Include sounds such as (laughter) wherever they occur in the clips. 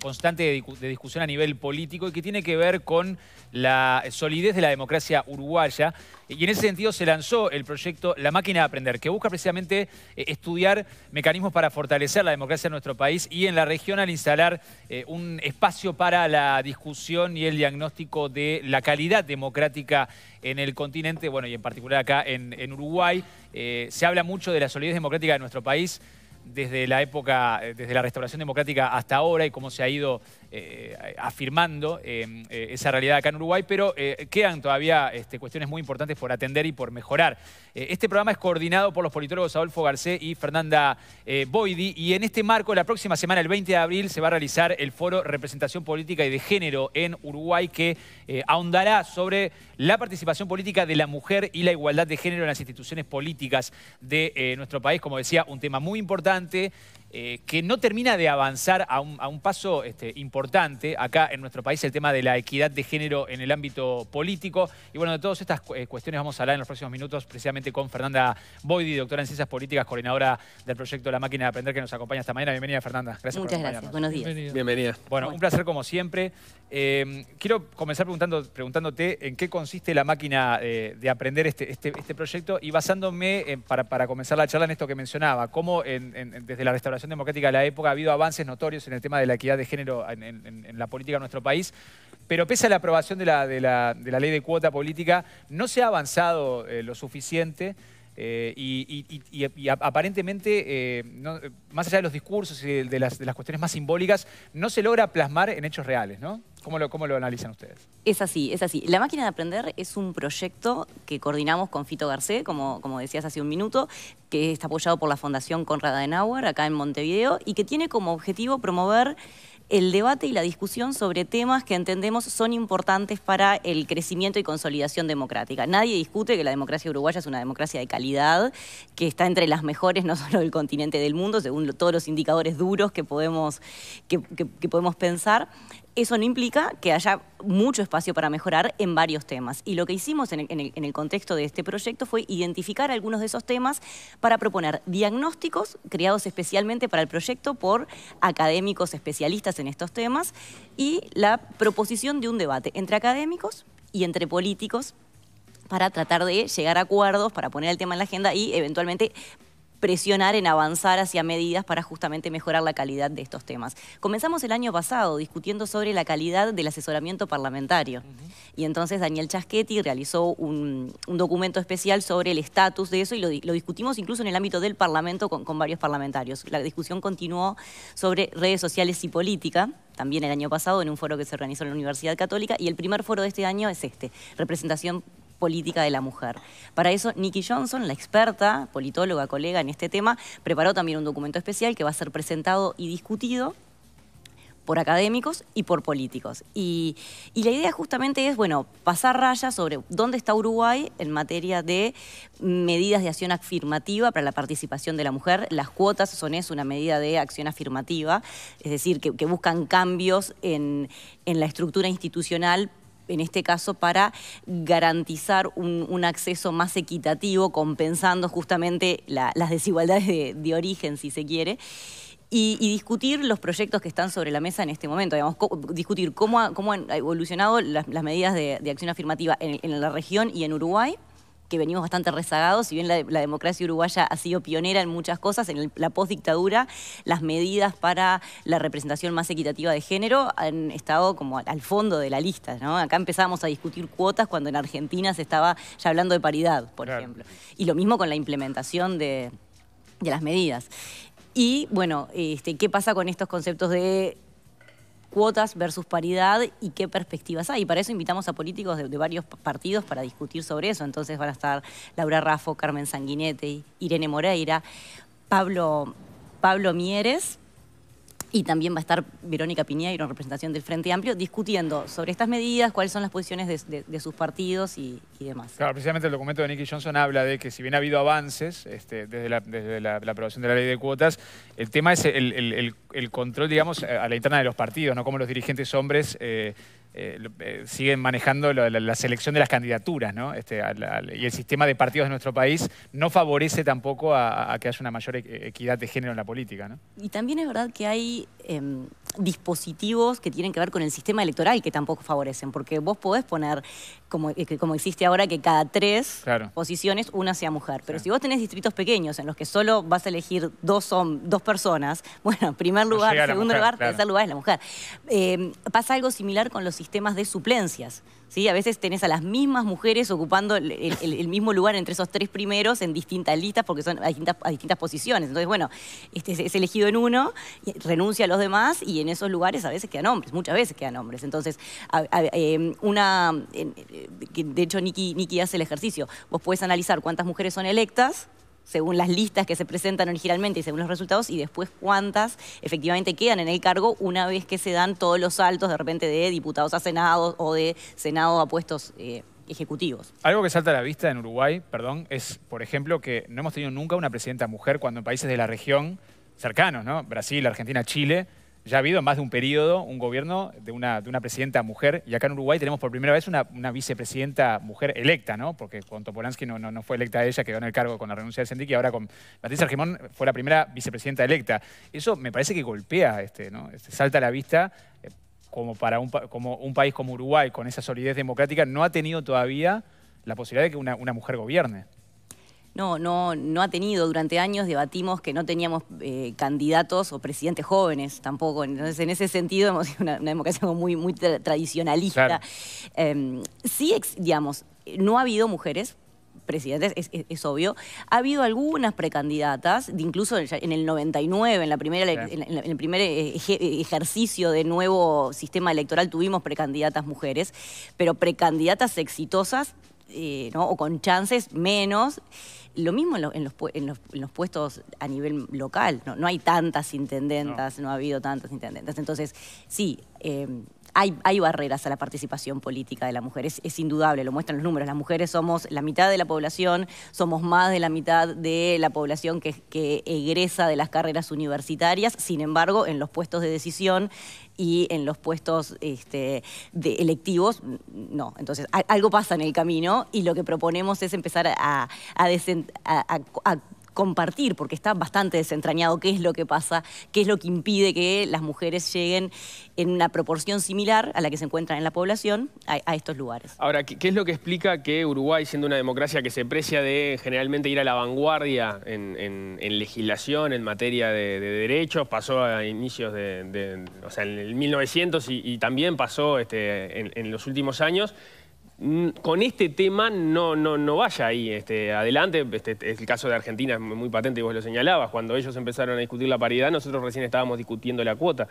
constante de, discusión a nivel político y que tiene que ver con la solidez de la democracia uruguaya. Y en ese sentido se lanzó el proyecto La Máquina de Aprender, que busca precisamente eh, estudiar mecanismos para fortalecer la democracia en nuestro país y en la región al instalar eh, un espacio para la discusión y el diagnóstico de la calidad democrática en el continente, bueno, y en particular acá en, Uruguay. Eh, se habla mucho de la solidez democrática de nuestro país desde la época, eh, desde la restauración democrática hasta ahora y cómo se ha ido eh, afirmando eh, eh, esa realidad acá en Uruguay, pero quedan todavía este, cuestiones muy importantes por atender y por mejorar. este programa es coordinado por los politólogos Adolfo Garcés y Fernanda Boidi, y en este marco, la próxima semana, el 20 de abril, se va a realizar el foro Representación Política y de Género en Uruguay, que ahondará sobre la participación política de la mujer y la igualdad de género en las instituciones políticas de nuestro país. Como decía, un tema muy importante eh, que no termina de avanzar a un, paso este, importante acá en nuestro país, el tema de la equidad de género en el ámbito político. Y bueno, de todas estas eh, cuestiones vamos a hablar en los próximos minutos, precisamente con Fernanda Boidi, doctora en Ciencias Políticas, coordinadora del proyecto La Máquina de Aprender, que nos acompaña esta mañana. Bienvenida, Fernanda. Gracias Muchas gracias. Buenos días. Bienvenida. bueno, un placer como siempre. Em, quiero comenzar preguntándote en qué consiste la máquina eh, de aprender este, este, este, proyecto y basándome, para, comenzar la charla, en esto que mencionaba, cómo desde la restauración democrática de la época ha habido avances notorios en el tema de la equidad de género en, la política de nuestro país, pero pese a la aprobación de la, ley de cuota política, no se ha avanzado eh, lo suficiente. Eh, y, aparentemente, más allá de los discursos y de las, de las, cuestiones más simbólicas, no se logra plasmar en hechos reales, ¿no? ¿Cómo lo, ¿Cómo lo analizan ustedes? Es así, es así. La máquina de aprender es un proyecto que coordinamos con Fito Garcé, como, como decías hace un minuto, que está apoyado por la Fundación Conrad Adenauer acá en Montevideo y que tiene como objetivo promover el debate y la discusión sobre temas que entendemos son importantes para el crecimiento y consolidación democrática. Nadie discute que la democracia uruguaya es una democracia de calidad, que está entre las mejores no solo del continente del mundo, según todos los indicadores duros que podemos, que podemos pensar eso no implica que haya mucho espacio para mejorar en varios temas. Y lo que hicimos en el, contexto de este proyecto fue identificar algunos de esos temas para proponer diagnósticos creados especialmente para el proyecto por académicos especialistas en estos temas y la proposición de un debate entre académicos y entre políticos para tratar de llegar a acuerdos, para poner el tema en la agenda y eventualmente presionar en avanzar hacia medidas para justamente mejorar la calidad de estos temas. Comenzamos el año pasado discutiendo sobre la calidad del asesoramiento parlamentario. Y entonces Daniel Chaschetti realizó un, documento especial sobre el estatus de eso y lo, discutimos incluso en el ámbito del Parlamento con, con varios parlamentarios. La discusión continuó sobre redes sociales y política también el año pasado en un foro que se organizó en la Universidad Católica y el primer foro de este año es este, representación política de la mujer. Para eso, Nikki Johnson, la experta, politóloga, colega en este tema, preparó también un documento especial que va a ser presentado y discutido por académicos y por políticos. Y, la idea justamente es, bueno, pasar rayas sobre dónde está Uruguay en materia de medidas de acción afirmativa para la participación de la mujer. Las cuotas son eso, una medida de acción afirmativa, es decir, que, buscan cambios en, en la estructura institucional en este caso para garantizar un, acceso más equitativo, compensando justamente las desigualdades de, origen, si se quiere. Y, discutir los proyectos que están sobre la mesa en este momento, digamos, discutir cómo, han evolucionado las, medidas de, acción afirmativa en, la región y en Uruguay que venimos bastante rezagados, si bien la, democracia uruguaya ha sido pionera en muchas cosas, en la postdictadura, las medidas para la representación más equitativa de género han estado como al, fondo de la lista. Acá empezábamos a discutir cuotas cuando en Argentina se estaba ya hablando de paridad, por ejemplo. Y lo mismo con la implementación de, las medidas. Y bueno, este, ¿qué pasa con estos conceptos de cuotas versus paridad y qué perspectivas hay. Y para eso invitamos a políticos de, varios partidos para discutir sobre eso. Entonces van a estar Laura Raffo, Carmen Sanguinete, Irene Moreira, Pablo, Pablo Mieres, y también va a estar Verónica Piñeiro, representación del Frente Amplio, discutiendo sobre estas medidas, cuáles son las posiciones de, sus partidos y, demás. Claro, precisamente el documento de Nicky Johnson habla de que si bien ha habido avances este, desde, la, aprobación de la ley de cuotas, el tema es el, control, digamos, a la interna de los partidos, ¿no? como los dirigentes hombres... Eh, eh, eh, siguen manejando la, selección de las candidaturas, ¿no? Este, y el sistema de partidos de nuestro país no favorece tampoco a, que haya una mayor e, e, equidad de género en la política, ¿no? Y también es verdad que hay em, dispositivos que tienen que ver con el sistema electoral que tampoco favorecen, porque vos podés poner eh, como, existe ahora que cada tres posiciones una sea mujer. Pero si vos tenés distritos pequeños en los que solo vas a elegir dos, dos personas, (laughs) bueno, primer lugar, segundo lugar, tercer lugar es la mujer. Eh, pasa algo similar con los sistemas de suplencias. ¿sí? A veces tenés a las mismas mujeres ocupando el, mismo lugar entre esos tres primeros en distintas listas porque son a distintas, a distintas posiciones. Entonces, bueno, este es elegido en uno, renuncia a los demás y en esos lugares a veces quedan hombres, muchas veces quedan hombres. Entonces, em, una, eh, de hecho, Nikki, hace el ejercicio. Vos podés analizar cuántas mujeres son electas, según las listas que se presentan originalmente y según los resultados, y después cuántas efectivamente quedan en el cargo una vez que se dan todos los saltos de repente de diputados a senados o de senado a puestos eh, ejecutivos. Algo que salta a la vista en Uruguay, perdón, es, por ejemplo, que no hemos tenido nunca una presidenta mujer cuando en países de la región cercanos, ¿no? Brasil, Argentina, Chile, ya ha habido en más de un periodo un gobierno de una, de una presidenta mujer, y acá en Uruguay tenemos por primera vez una, vicepresidenta mujer electa, ¿no? Porque con Topolansky no, fue electa ella, quedó en el cargo con la renuncia de Sendic, y ahora con Patricia Argimón fue la primera vicepresidenta electa. Eso me parece que golpea, este, ¿no? Este, salta a la vista eh, como para un, como un país como Uruguay, con esa solidez democrática, no ha tenido todavía la posibilidad de que una mujer gobierne no, no, no ha tenido. Durante años debatimos que no teníamos eh, candidatos o presidentes jóvenes tampoco. Entonces, en ese sentido, hemos sido una, democracia muy, muy tradicionalista. Em, sí, digamos, no ha habido mujeres presidentes, es, obvio. Ha habido algunas precandidatas, incluso en el 99, en, la primera, en el primer eh, ejercicio de nuevo sistema electoral tuvimos precandidatas mujeres, pero precandidatas exitosas eh, ¿no? o con chances menos. Lo mismo en, los, en, los, puestos a nivel local, no, no hay tantas intendentas, no. ha habido tantas intendentas. Entonces, sí, eh, hay, barreras a la participación política de la mujer, es, indudable, lo muestran los números. Las mujeres somos la mitad de la población, somos más de la mitad de la población que, egresa de las carreras universitarias, sin embargo, en los puestos de decisión y en los puestos este, de electivos, no. Entonces, algo pasa en el camino y lo que proponemos es empezar a, a, a compartir, porque está bastante desentrañado qué es lo que pasa, qué es lo que impide que las mujeres lleguen en una proporción similar a la que se encuentran en la población a, estos lugares. Ahora, ¿qué, es lo que explica que Uruguay, siendo una democracia que se precia de generalmente ir a la vanguardia en, legislación, en materia de, derechos, pasó a inicios de, o sea, en el 1900 y, también pasó este, en los últimos años, con este tema no, vaya ahí este, adelante. Este, este, el caso de Argentina es muy patente y vos lo señalabas. Cuando ellos empezaron a discutir la paridad, nosotros recién estábamos discutiendo la cuota.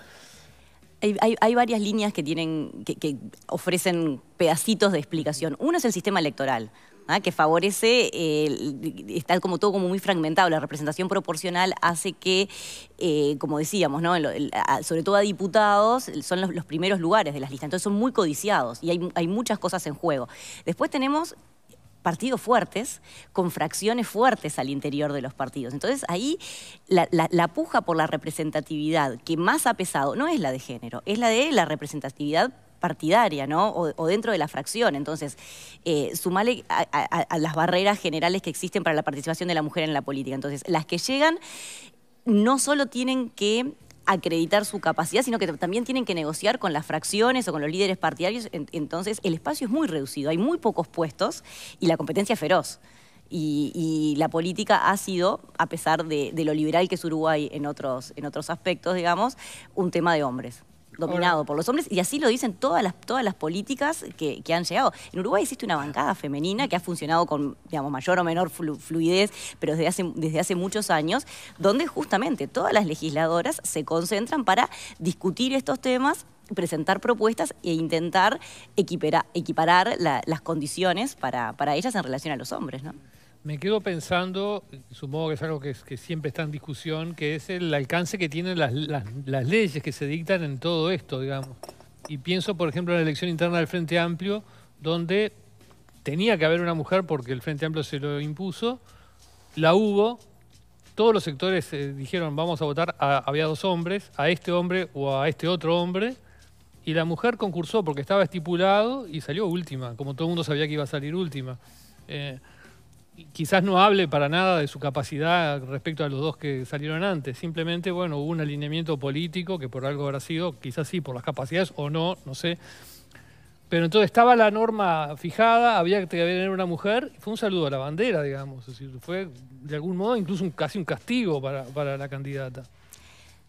Hay, varias líneas que, tienen, que, que ofrecen pedacitos de explicación. Uno es el sistema electoral. ¿ah? que favorece, eh, está como todo como muy fragmentado, la representación proporcional hace que, eh, como decíamos, sobre todo a diputados son los, primeros lugares de las listas, entonces son muy codiciados y hay, muchas cosas en juego. Después tenemos partidos fuertes, con fracciones fuertes al interior de los partidos. Entonces ahí la, la, puja por la representatividad que más ha pesado no es la de género, es la de la representatividad partidaria, ¿no? O, dentro de la fracción. Entonces, eh, sumale a, las barreras generales que existen para la participación de la mujer en la política. Entonces, las que llegan no solo tienen que acreditar su capacidad, sino que también tienen que negociar con las fracciones o con los líderes partidarios. Entonces, el espacio es muy reducido, hay muy pocos puestos y la competencia es feroz. Y, la política ha sido, a pesar de, de, lo liberal que es Uruguay en otros, en otros aspectos, digamos, un tema de hombres dominado por los hombres y así lo dicen todas las, todas las políticas que, han llegado. En Uruguay existe una bancada femenina que ha funcionado con, digamos, mayor o menor fluidez, pero desde hace, desde hace muchos años, donde justamente todas las legisladoras se concentran para discutir estos temas presentar propuestas e intentar equiparar las condiciones para, para ellas en relación a los hombres, ¿no? Me quedo pensando, supongo que es algo que, siempre está en discusión, que es el alcance que tienen las, leyes que se dictan en todo esto, digamos. Y pienso, por ejemplo, en la elección interna del Frente Amplio, donde tenía que haber una mujer porque el Frente Amplio se lo impuso, la hubo, todos los sectores eh, dijeron vamos a votar, a, había dos hombres, a este hombre o a este otro hombre, y la mujer concursó porque estaba estipulado y salió última, como todo el mundo sabía que iba a salir última. Eh, quizás no hable para nada de su capacidad respecto a los dos que salieron antes. Simplemente, bueno, hubo un alineamiento político que por algo habrá sido, quizás sí, por las capacidades o no, no sé. Pero entonces estaba la norma fijada, había que tener una mujer, fue un saludo a la bandera, digamos. fue de algún modo incluso casi un castigo para, para la candidata.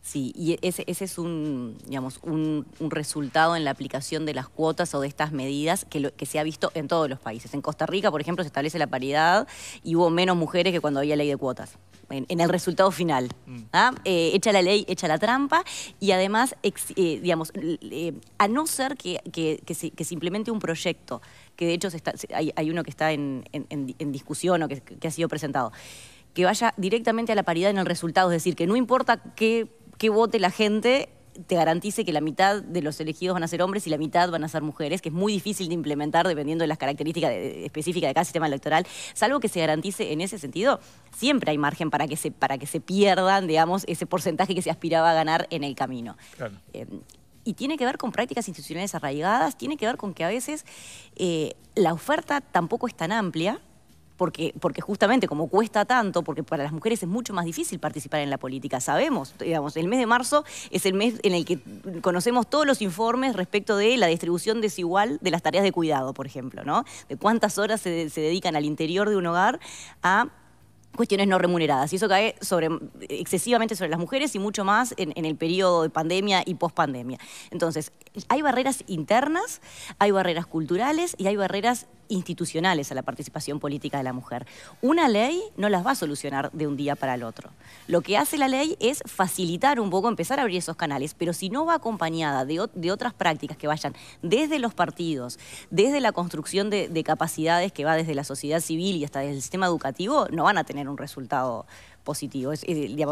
Sí, y ese, ese es un, digamos, un, resultado en la aplicación de las cuotas o de estas medidas que, se ha visto en todos los países. En Costa Rica, por ejemplo, se establece la paridad y hubo menos mujeres que cuando había ley de cuotas. En, el resultado final. Mm. ¿ah? Eh, echa la ley, echa la trampa. Y además, eh, digamos, eh, a no ser que, que, se, implemente un proyecto, que de hecho está, hay, uno que está en, en discusión o que ha sido presentado, que vaya directamente a la paridad en el resultado, es decir, que no importa qué que vote la gente te garantice que la mitad de los elegidos van a ser hombres y la mitad van a ser mujeres, que es muy difícil de implementar dependiendo de las características específicas de cada sistema electoral, salvo que se garantice en ese sentido, siempre hay margen para que se, para que se pierdan, digamos, ese porcentaje que se aspiraba a ganar en el camino. Eh, y tiene que ver con prácticas institucionales arraigadas, tiene que ver con que a veces eh, la oferta tampoco es tan amplia, porque, justamente como cuesta tanto, porque para las mujeres es mucho más difícil participar en la política, sabemos, digamos, el mes de marzo es el mes en el que conocemos todos los informes respecto de la distribución desigual de las tareas de cuidado, por ejemplo, ¿no? De cuántas horas se, dedican al interior de un hogar a cuestiones no remuneradas. Y eso cae excesivamente sobre las mujeres y mucho más en, el periodo de pandemia y pospandemia. Entonces, hay barreras internas, hay barreras culturales y hay barreras institucionales a la participación política de la mujer. Una ley no las va a solucionar de un día para el otro. Lo que hace la ley es facilitar un poco, empezar a abrir esos canales, pero si no va acompañada de, otras prácticas que vayan desde los partidos, desde la construcción de, de capacidades que va desde la sociedad civil y hasta desde el sistema educativo, no van a tener un resultado positivo. Eh,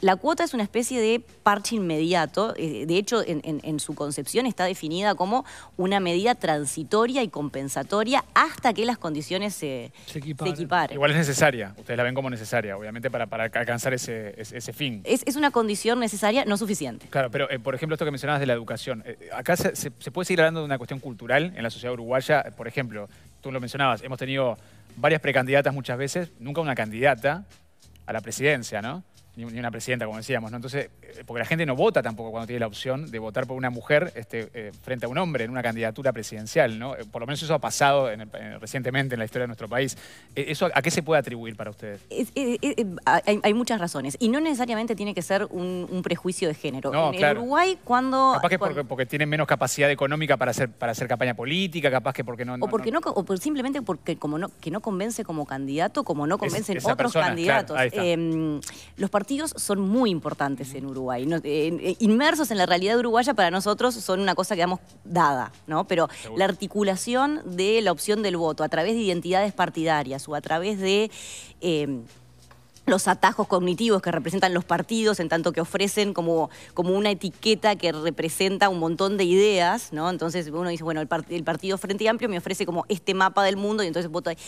la, cuota es una especie de parche inmediato, eh, de hecho en, su concepción está definida como una medida transitoria y compensatoria hasta que las condiciones se, equiparen. Igual es necesaria, ustedes la ven como necesaria, obviamente para, alcanzar ese, fin. Es, una condición necesaria, no suficiente. Claro, pero eh, por ejemplo esto que mencionabas de la educación, acá se puede seguir hablando de una cuestión cultural en la sociedad uruguaya, por ejemplo, tú lo mencionabas, hemos tenido varias precandidatas muchas veces, nunca una candidata a la presidencia, ¿no? ni una presidenta, como decíamos, ¿no? Entonces, eh, porque la gente no vota tampoco cuando tiene la opción de votar por una mujer este, eh, frente a un hombre en una candidatura presidencial, ¿no? Eh, por lo menos eso ha pasado recientemente en la historia de nuestro país. ¿Eso a qué se puede atribuir para ustedes? hay, muchas razones y no necesariamente tiene que ser un, prejuicio de género. en Uruguay, cuando... Capaz que Porque, tienen menos capacidad económica para hacer, para hacer campaña política, capaz que porque no... o porque no, o simplemente porque como no, que no convence como candidato, como no convencen otros candidatos. Em, los partidos partidos son muy importantes en Uruguay. Eh, inmersos en la realidad uruguaya para nosotros son una cosa que damos dada, ¿no? Pero la articulación de la opción del voto a través de identidades partidarias o a través de... Em, los atajos cognitivos que representan los partidos, en tanto que ofrecen como, como una etiqueta que representa un montón de ideas, ¿no? Entonces uno dice, bueno, el, partido Frente Amplio me ofrece como este mapa del mundo y entonces voto ahí.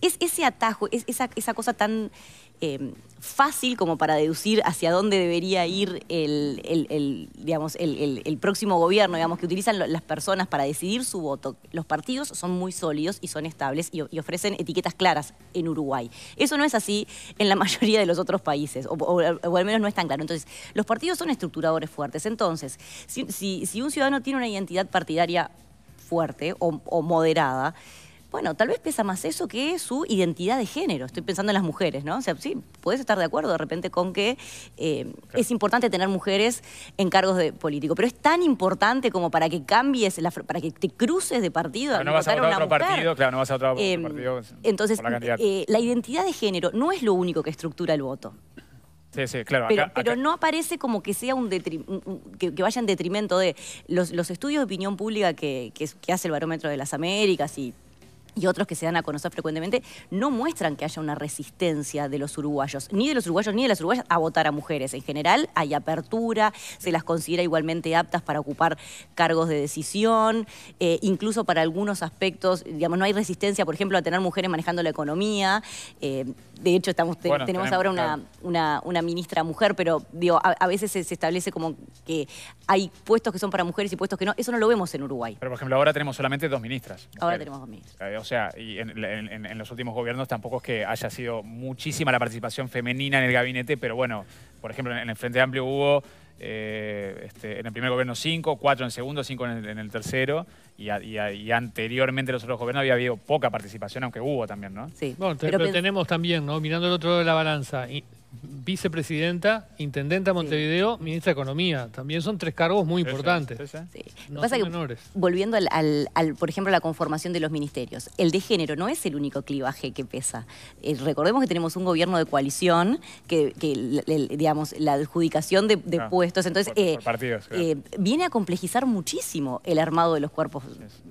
Es ese atajo, esa, esa cosa tan Em, fácil como para deducir hacia dónde debería ir el, digamos, el, próximo gobierno, digamos, que utilizan las personas para decidir su voto. Los partidos son muy sólidos y son estables y, ofrecen etiquetas claras en Uruguay. Eso no es así en la (laughs) mayoría de los otros países, o, al menos no es tan claro. Entonces, los partidos son estructuradores fuertes. Entonces, si, un ciudadano tiene una identidad partidaria fuerte o moderada, bueno, tal vez pesa más eso que su identidad de género. Estoy pensando en las mujeres, ¿no? O sea, sí, puedes estar de acuerdo de repente con que eh, es importante tener mujeres en cargos de político, pero es tan importante como para que cambies, la, para que te cruces de partido. Pero no vas a, votar a otro partido, claro, no vas a otro, em, partido. Entonces, eh, la, identidad de género no es lo único que estructura el voto. Sí, sí, claro. Pero, no aparece como que sea un, que, vaya en detrimento de los, estudios de opinión pública que, hace el barómetro de las Américas y y otros que se dan a conocer frecuentemente, no muestran que haya una resistencia de los uruguayos, ni de los uruguayos ni de las uruguayas, a votar a mujeres. En general hay apertura, se las considera igualmente aptas para ocupar cargos de decisión, eh, incluso para algunos aspectos, digamos, no hay resistencia, por ejemplo, a tener mujeres manejando la economía. Eh, de hecho, estamos, tenemos, ahora una, una, ministra mujer, pero digo, a, veces se, establece como que hay puestos que son para mujeres y puestos que no. Eso no lo vemos en Uruguay. Pero, por ejemplo, ahora tenemos solamente dos ministras. Ahora tenemos dos ministras. Eh, o sea, y en, los últimos gobiernos tampoco es que haya sido muchísima la participación femenina en el gabinete, pero bueno, por ejemplo, en, el Frente Amplio hubo eh, este, en el primer gobierno cinco, cuatro en el segundo, cinco en, el tercero, y, anteriormente en los otros gobiernos había habido poca participación, aunque hubo también, ¿no? Sí, bueno, pero, tenemos también, ¿no? Mirando el otro lado de la balanza, vicepresidenta, intendenta de Montevideo, ministra de Economía. También son tres cargos muy importantes. Volviendo al, por ejemplo, a la conformación de los ministerios, el de género no es el único clivaje que pesa. Eh, recordemos que tenemos un gobierno de coalición, que, digamos, la adjudicación de, ah, puestos, entonces, eh, eh, viene a complejizar muchísimo el armado de los cuerpos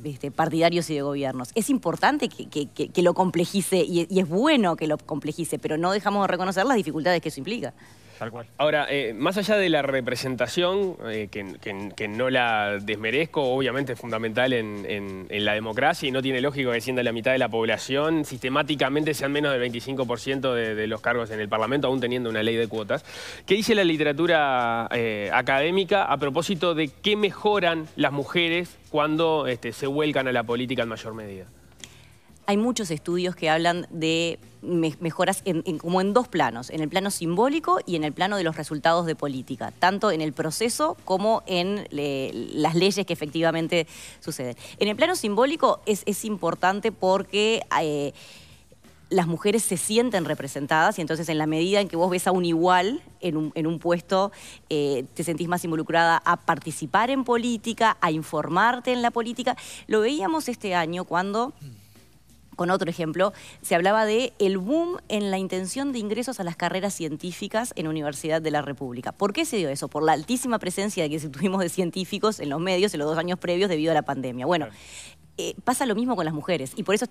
este, partidarios y de gobiernos. Es importante que, lo complejice y es bueno que lo complejice, pero no dejamos de reconocer las dificultades de que eso implica. Tal cual. Ahora, eh, más allá de la representación, eh, que, no la desmerezco, obviamente es fundamental en, la democracia y no tiene lógico que siendo la mitad de la población, sistemáticamente sean menos del 25% de, los cargos en el Parlamento, aún teniendo una ley de cuotas. ¿Qué dice la literatura eh, académica a propósito de qué mejoran las mujeres cuando este, se vuelcan a la política en mayor medida? hay muchos estudios que hablan de mejoras como en dos planos, en el plano simbólico y en el plano de los resultados de política, tanto en el proceso como en las leyes que efectivamente suceden. En el plano simbólico es, importante porque... Eh, las mujeres se sienten representadas y entonces en la medida en que vos ves a un igual en un, puesto, eh, te sentís más involucrada a participar en política, a informarte en la política. Lo veíamos este año cuando con otro ejemplo, se hablaba de el boom en la intención de ingresos a las carreras científicas en Universidad de la República. ¿Por qué se dio eso? Por la altísima presencia que tuvimos de científicos en los medios en los dos años previos debido a la pandemia. Bueno, eh, pasa lo mismo con las mujeres y por eso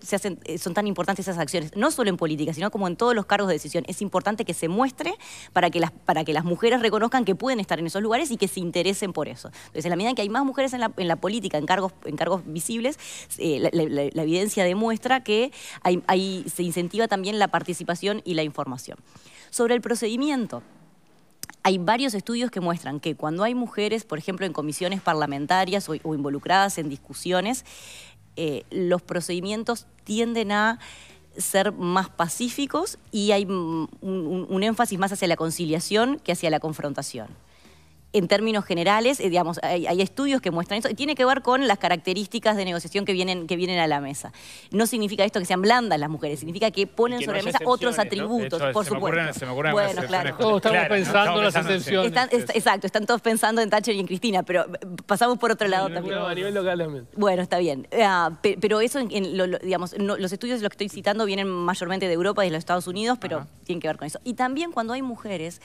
eh, son tan importantes esas acciones, no solo en política, sino como en todos los cargos de decisión. Es importante que se muestre para que las, para que las mujeres reconozcan que pueden estar en esos lugares y que se interesen por eso. Entonces, en la medida en que hay más mujeres en la, política, en cargos, en cargos visibles, eh, la, evidencia demuestra que hay, se incentiva también la participación y la información. Sobre el procedimiento. Hay varios estudios que muestran que cuando hay mujeres, por ejemplo, en comisiones parlamentarias o involucradas en discusiones, eh, los procedimientos tienden a ser más pacíficos y hay un énfasis más hacia la conciliación que hacia la confrontación en términos generales, eh, digamos, hay, estudios que muestran eso, y tiene que ver con las características de negociación que vienen, que vienen a la mesa. No significa esto que sean blandas las mujeres, significa que ponen sobre la mesa otros atributos, por supuesto. se me bueno, claro. Todos estamos pensando en las excepciones. exacto, están todos pensando en Thatcher y en Cristina, pero eh, pasamos por otro lado también. Bueno, está bien. Ah, pero eso, digamos, los estudios los que estoy citando vienen mayormente de Europa y de los Estados Unidos, pero tiene que ver con eso. Y también cuando hay mujeres,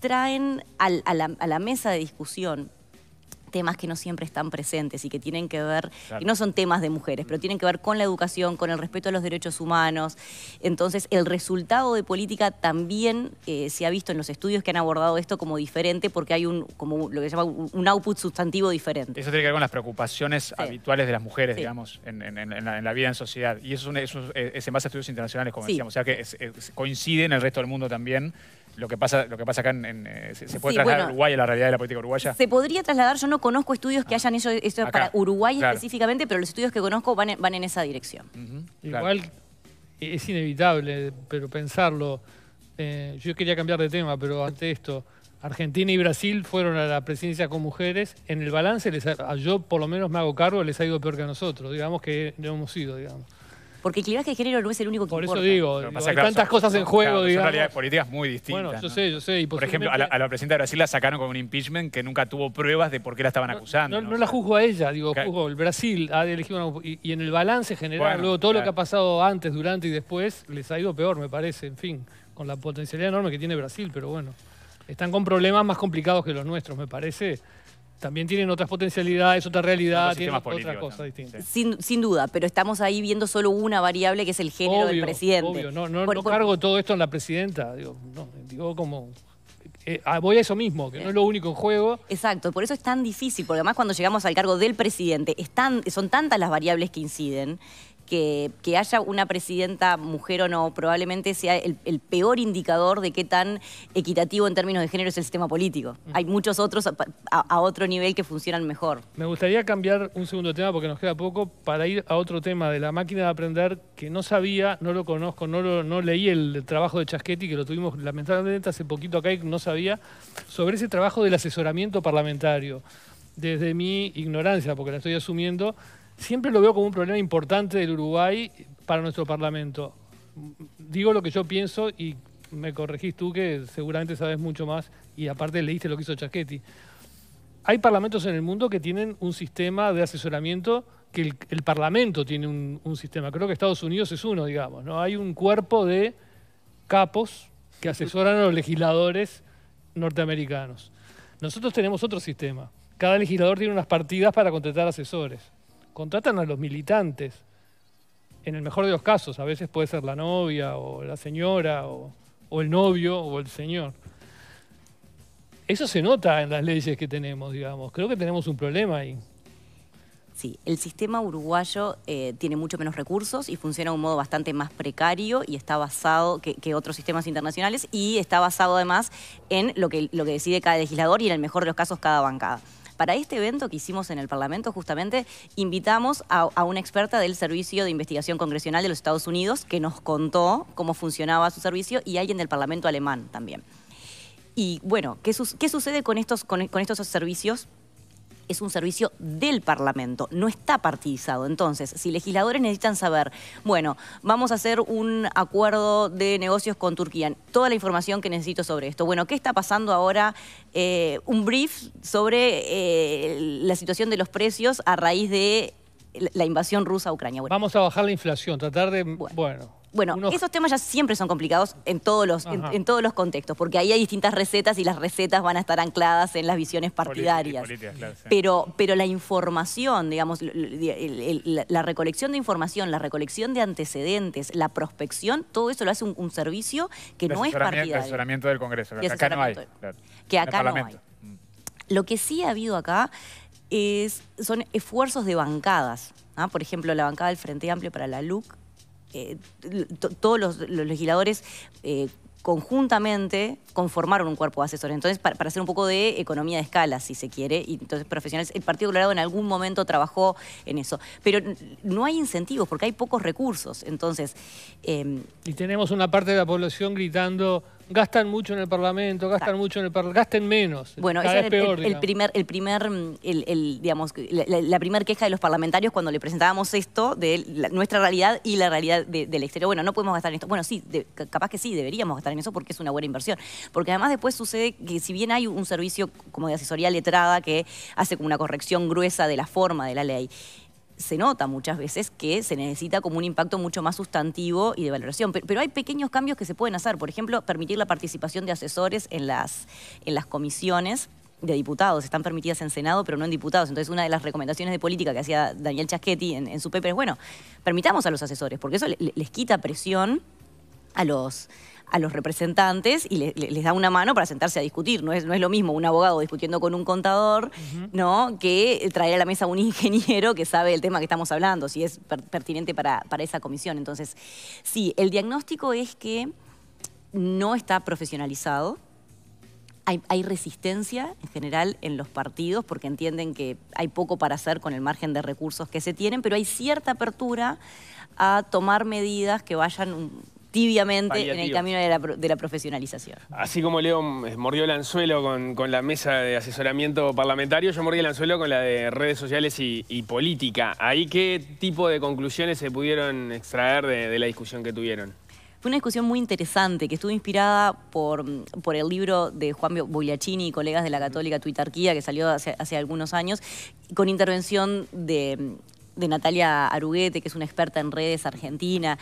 traen a, la, mesa de discusión temas que no siempre están presentes y que tienen que ver, no son temas de mujeres, pero tienen que ver con la educación, con el respeto a los derechos humanos. Entonces, el resultado de política también eh, se ha visto en los estudios que han abordado esto como diferente porque hay un, como lo que se llama un output sustantivo diferente. Eso tiene que ver con las preocupaciones habituales de las mujeres, digamos, en, la, vida en sociedad. Y eso es, eh, en base a estudios internacionales, como decíamos, o sea que coincide en el resto del mundo también lo que pasa, lo que pasa acá en, eh, se, puede trasladar Uruguay a la realidad de la política uruguaya. Se podría trasladar, yo no conozco estudios que ah. hayan hecho esto para Uruguay específicamente, pero los estudios que conozco van en, van en esa dirección. Igual es inevitable, pero pensarlo. Eh, yo quería cambiar de tema, pero ante esto. Argentina y Brasil fueron a la presidencia con mujeres. En el balance, les yo por lo menos me hago cargo, les ha ido peor que a nosotros. Digamos que no hemos ido, digamos. Porque el clivaje de género no es el único que Por eso digo, hay tantas cosas en juego, digamos. Son políticas muy distintas. Bueno, yo sé, yo sé. por ejemplo, a la, presidenta de Brasil la sacaron con un impeachment que nunca tuvo pruebas de por qué la estaban acusando. No, la juzgo a ella, digo, juzgo. El Brasil ha elegido y, en el balance general, luego todo lo que ha pasado antes, durante y después, les ha ido peor, me parece, en fin, con la potencialidad enorme que tiene Brasil, pero bueno. Están con problemas más complicados que los nuestros, me parece también tienen otras potencialidades, otra realidad, tienen otras cosas distintas. Sin, duda, pero estamos ahí viendo solo una variable que es el género del presidente. Obvio, no, cargo todo esto en la presidenta, digo, no, digo como... Eh, ah, voy a eso mismo, que no es lo único en juego. Exacto, por eso es tan difícil, porque además cuando llegamos al cargo del presidente, son tantas las variables que inciden que, haya una presidenta mujer o no probablemente sea el, peor indicador de qué tan equitativo en términos de género es el sistema político. Hay muchos otros a, otro nivel que funcionan mejor. Me gustaría cambiar un segundo tema porque nos queda poco para ir a otro tema de la máquina de aprender que no sabía, no lo conozco, no, leí el trabajo de Chasquetti que lo tuvimos lamentablemente hace poquito acá y no sabía, sobre ese trabajo del asesoramiento parlamentario. Desde mi ignorancia, porque la estoy asumiendo, siempre lo veo como un problema importante del Uruguay para nuestro Parlamento. Digo lo que yo pienso y me corregís tú que seguramente sabes mucho más y aparte leíste lo que hizo Chaschetti. Hay parlamentos en el mundo que tienen un sistema de asesoramiento que el, parlamento tiene un, sistema. Creo que Estados Unidos es uno, digamos. ¿no? Hay un cuerpo de capos que asesoran a los legisladores norteamericanos. Nosotros tenemos otro sistema. Cada legislador tiene unas partidas para contratar asesores contratan a los militantes. En el mejor de los casos, a veces puede ser la novia o la señora o, el novio o el señor. Eso se nota en las leyes que tenemos, digamos. Creo que tenemos un problema ahí. Sí, el sistema uruguayo eh, tiene mucho menos recursos y funciona de un modo bastante más precario y está basado que, que, otros sistemas internacionales y está basado además en lo que, lo que decide cada legislador y en el mejor de los casos cada bancada. Para este evento que hicimos en el Parlamento, justamente, invitamos a, una experta del Servicio de Investigación Congresional de los Estados Unidos que nos contó cómo funcionaba su servicio y alguien del Parlamento alemán también. Y bueno, ¿qué, sucede con estos servicios? es un servicio del Parlamento, no está partidizado. Entonces, si legisladores necesitan saber, bueno, vamos a hacer un acuerdo de negocios con Turquía, toda la información que necesito sobre esto. Bueno, ¿qué está pasando ahora? Eh, un brief sobre eh, la situación de los precios a raíz de la invasión rusa a Ucrania. Vamos a bajar la inflación, tratar de... bueno bueno, esos temas ya siempre son complicados en todos, los, en, todos los contextos, porque ahí hay distintas recetas y las recetas van a estar ancladas en las visiones partidarias. pero, pero la información, digamos, la recolección de información, la recolección de antecedentes, la prospección, todo eso lo hace un, servicio que no es partidario. El asesoramiento del Congreso, que acá no hay. Que acá no hay. Mm. Lo que sí ha habido acá es, son esfuerzos de bancadas. ¿ah? Por ejemplo, la bancada del Frente Amplio para la LUC eh, todos los, legisladores eh, conjuntamente conformaron un cuerpo de asesores. Entonces, para, hacer un poco de economía de escala, si se quiere, y entonces profesionales, el Partido Colorado en algún momento trabajó en eso. Pero no hay incentivos porque hay pocos recursos. Entonces. Em, y tenemos una parte de la población gritando Gastan mucho en el Parlamento, gastan mucho en el Parlamento, gasten menos. Bueno, ese es el, primer, el primer, el, digamos, la, primera queja de los parlamentarios cuando le presentábamos esto de nuestra realidad y la realidad del exterior. Bueno, no podemos gastar en esto. Bueno, sí, capaz que sí, deberíamos gastar en eso porque es una buena inversión. Porque además después sucede que si bien hay un servicio como de asesoría letrada que hace como una corrección gruesa de la forma de la ley, se nota muchas veces que se necesita como un impacto mucho más sustantivo y de valoración. Pero, hay pequeños cambios que se pueden hacer. Por ejemplo, permitir la participación de asesores en las, en las comisiones de diputados, están permitidas en Senado, pero no en diputados. Entonces, una de las recomendaciones de política que hacía Daniel Chaschetti en, su paper es, bueno, permitamos a los asesores, porque eso les quita presión a los a los representantes y les da una mano para sentarse a discutir. No es, no es lo mismo un abogado discutiendo con un contador, ¿no? Que traer a la mesa un (laughs) ingeniero que sabe el tema que estamos hablando, si es pertinente para, para esa comisión. Entonces, sí, el diagnóstico es que no está profesionalizado. Hay, resistencia en general en los partidos porque entienden que hay poco para hacer con el margen de recursos que se tienen, pero hay cierta apertura a tomar medidas que vayan tibiamente en el camino de la, profesionalización. Así como Leo eh, mordió el anzuelo con, la mesa de asesoramiento parlamentario, yo mordí el anzuelo con la de redes sociales y, política. ¿Ahí qué tipo de conclusiones se pudieron extraer de, la discusión que tuvieron? Fue una discusión muy interesante que estuvo inspirada por, por el libro de Juan Bogliacini y colegas de la Católica Tuitarquía que salió hace, algunos años, con intervención de, de Natalia Aruguete, que es una experta en redes argentina,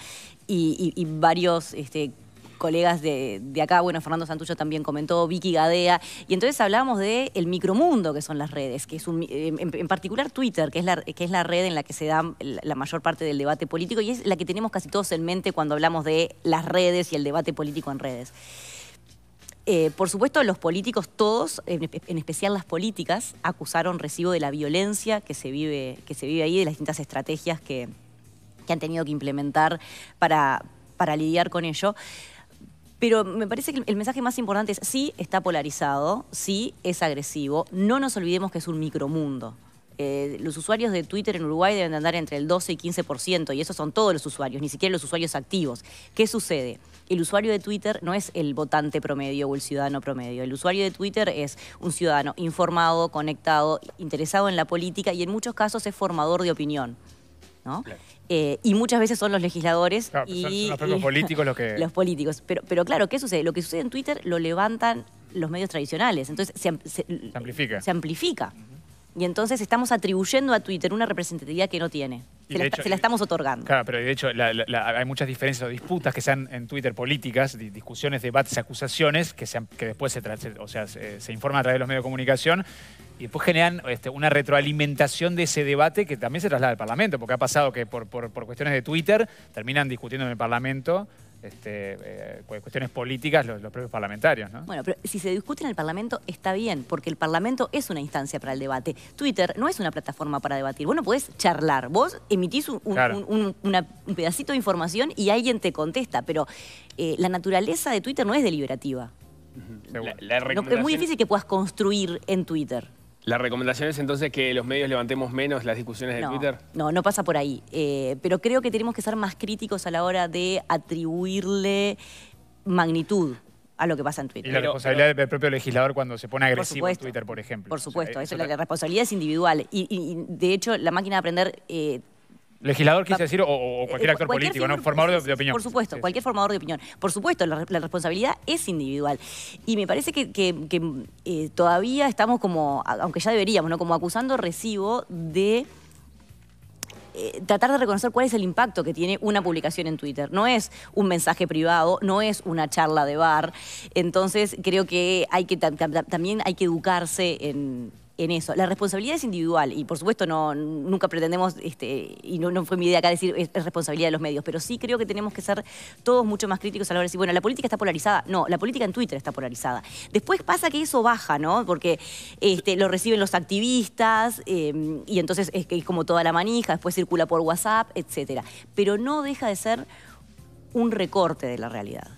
y, varios este, colegas de, acá, bueno, Fernando Santucho también comentó, Vicky Gadea, y entonces hablamos de micromundo que son las redes, que es em, em, en, particular Twitter, que es, la, que es la red en la que se da la mayor parte del debate político y es la que tenemos casi todos en mente cuando hablamos de las redes y el debate político en redes. Eh, por supuesto, los políticos todos, en, especial las políticas, acusaron recibo de la violencia que se vive, que se vive ahí, de las distintas estrategias que, que han tenido que implementar para, para lidiar con ello. Pero me parece que el mensaje más importante es, sí está polarizado, sí es agresivo, no nos olvidemos que es un micromundo. Eh, los usuarios de Twitter en Uruguay deben andar entre el 12 y 15%, y esos son todos los usuarios, ni siquiera los usuarios activos. ¿Qué sucede? El usuario de Twitter no es el votante promedio o el ciudadano promedio. El usuario de Twitter es un ciudadano informado, conectado, interesado en la política y en muchos casos es formador de opinión. Eh, y muchas veces son los legisladores pues y, los políticos los (laughs) que... Los políticos. Pero, pero claro, ¿qué sucede? Lo que sucede en Twitter lo levantan los medios tradicionales. Entonces se, amplifica. Se y entonces estamos atribuyendo a Twitter una representatividad que no tiene. Se la, estamos otorgando. Claro, pero de hecho hay muchas diferencias o disputas que sean en Twitter políticas, discusiones, debates, acusaciones, que, sean, que después se, o sea, se, informan a través de los medios de comunicación y después generan este, una retroalimentación de ese debate que también se traslada al Parlamento, porque ha pasado que por, por cuestiones de Twitter terminan discutiendo en el Parlamento este, eh, cuestiones políticas los, propios parlamentarios. ¿no? Bueno, pero si se discute en el Parlamento está bien, porque el Parlamento es una instancia para el debate. Twitter no es una plataforma para debatir. Vos no podés charlar, vos emitís un, pedacito de información y alguien te contesta, pero eh, la naturaleza de Twitter no es deliberativa. es muy difícil que puedas construir en Twitter. ¿La recomendación es entonces que los medios levantemos menos las discusiones de Twitter? No, no pasa por ahí. Eh, pero creo que tenemos que ser más críticos a la hora de atribuirle magnitud a lo que pasa en Twitter. Y la responsabilidad del propio legislador cuando se pone agresivo en Twitter, por ejemplo. Por supuesto, eso, la, responsabilidad es individual. Y, de hecho, la máquina de aprender eh, Legislador quise decir, o, eh, cualquier actor político, ¿no? Formador de, opinión. Por supuesto, cualquier formador de opinión. Por supuesto, la, responsabilidad es individual. Y me parece que, eh, todavía estamos como, aunque ya deberíamos, ¿no? Como acusando recibo de eh, tratar de reconocer cuál es el impacto que tiene una publicación en Twitter. No es un mensaje privado, no es una charla de bar. Entonces creo que hay que también hay que educarse en en eso. La responsabilidad es individual y por supuesto no, nunca pretendemos, este, y no, fue mi idea acá decir responsabilidad de los medios, pero sí creo que tenemos que ser todos mucho más críticos a la hora de decir, bueno, la política está polarizada. No, la política en Twitter está polarizada. Después pasa que eso baja, ¿no? Porque este, lo reciben los activistas em, y entonces es, es como toda la manija, después circula por WhatsApp, etcétera. Pero no deja de ser un recorte de la realidad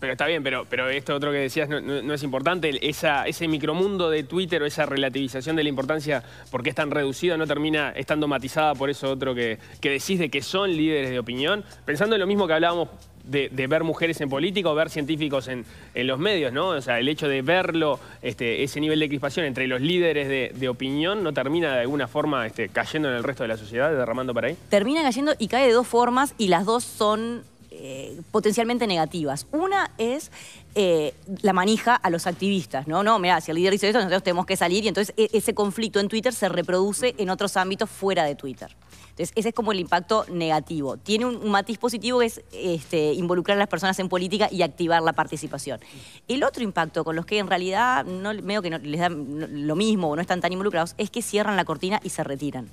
pero está bien, pero, pero esto otro que decías no, es importante. ese micromundo de Twitter o esa relativización de la importancia, porque es tan reducida, no termina estando matizada por eso otro que, que decís de que son líderes de opinión. Pensando en lo mismo que hablábamos de, ver mujeres en política o ver científicos en, los medios, ¿no? O sea, el hecho de verlo, este, ese nivel de crispación entre los líderes de, opinión, ¿no termina de alguna forma este, cayendo en el resto de la sociedad, derramando para ahí? Termina cayendo y cae de dos formas y las dos son eh, potencialmente negativas. Una es eh, la manija a los activistas, ¿no? No, mira, si el líder dice esto, nosotros tenemos que salir y entonces e-, ese conflicto en Twitter se reproduce en otros ámbitos fuera de Twitter. Entonces, ese es como el impacto negativo. Tiene un, matiz positivo que es este, involucrar a las personas en política y activar la participación. El otro impacto con los que en realidad no, que no, les dan lo mismo o no están tan involucrados es que cierran la cortina y se retiran.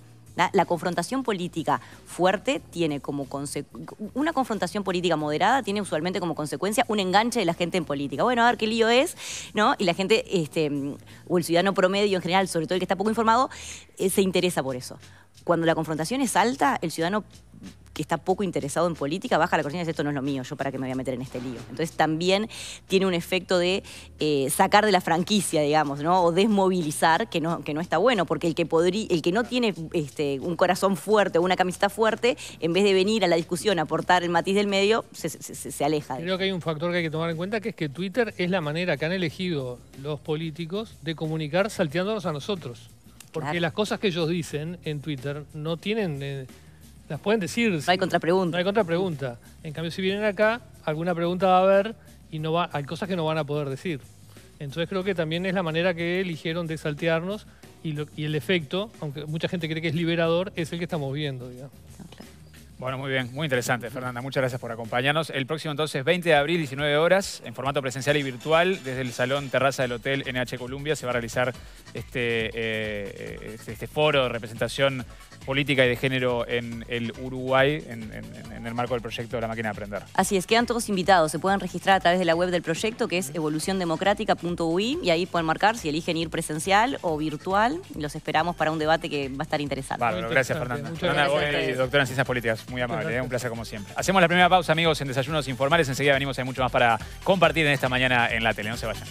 La, confrontación política fuerte tiene como consecuencia... una confrontación política moderada tiene usualmente como consecuencia un enganche de la gente en política. Bueno, a ver qué lío es, ¿no? Y la gente, este, mm, o el ciudadano promedio en general, sobre todo el que está poco informado, eh, se interesa por eso. Cuando la confrontación es alta, el ciudadano que está poco interesado en política, baja la cortina y dice, esto no es lo mío, yo para qué me voy a meter en este lío. Entonces también tiene un efecto de eh, sacar de la franquicia, digamos, ¿no? O desmovilizar, que no, que no está bueno, porque el que, podría el que no tiene este, un corazón fuerte o una camiseta fuerte, en vez de venir a la discusión, a aportar el matiz del medio, se, se, aleja. Creo que hay un factor que hay que tomar en cuenta, que es que Twitter es la manera que han elegido los políticos de comunicar salteándonos a nosotros. Porque las cosas que ellos dicen en Twitter no tienen... Eh, las pueden decir. No hay contrapregunta. No hay contrapregunta. En cambio, si vienen acá, alguna pregunta va a haber y no va, hay cosas que no van a poder decir. Entonces creo que también es la manera que eligieron de saltearnos y, el efecto, aunque mucha gente cree que es liberador, es el que estamos viendo. Digamos. Ah, bueno, muy bien, muy interesante, Fernanda. Muchas gracias por acompañarnos. El próximo entonces, 20 de abril, 19 horas, en formato presencial y virtual, desde el Salón Terraza del Hotel NH Columbia, se va a realizar este, eh, este, este foro de representación política y de género en el Uruguay en, el marco del proyecto de la máquina de aprender. Así es, quedan todos invitados. Se pueden registrar a través de la web del proyecto que es evoluciondemocrática.ui y ahí pueden marcar si eligen ir presencial o virtual. Los esperamos para un debate que va a estar interesante. Vale, gracias Fernanda. Fernanda doctora en Ciencias Políticas, muy amable, eh, un placer como siempre. Hacemos la primera pausa amigos en Desayunos Informales, enseguida venimos, hay mucho más para compartir en esta mañana en la tele, no se vayan.